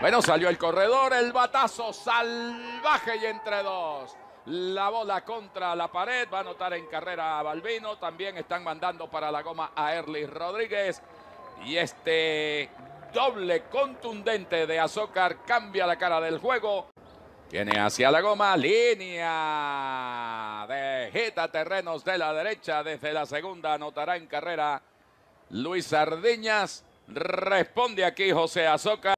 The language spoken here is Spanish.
Bueno, salió el corredor, el batazo salvaje y entre dos. La bola contra la pared, va a anotar en carrera a Balbino. También están mandando para la goma a Erlis Rodríguez. Y este doble contundente de Azócar cambia la cara del juego. Viene hacia la goma, línea de jeta Terrenos de la derecha. Desde la segunda anotará en carrera Luis Sardiñas. Responde aquí José Azócar.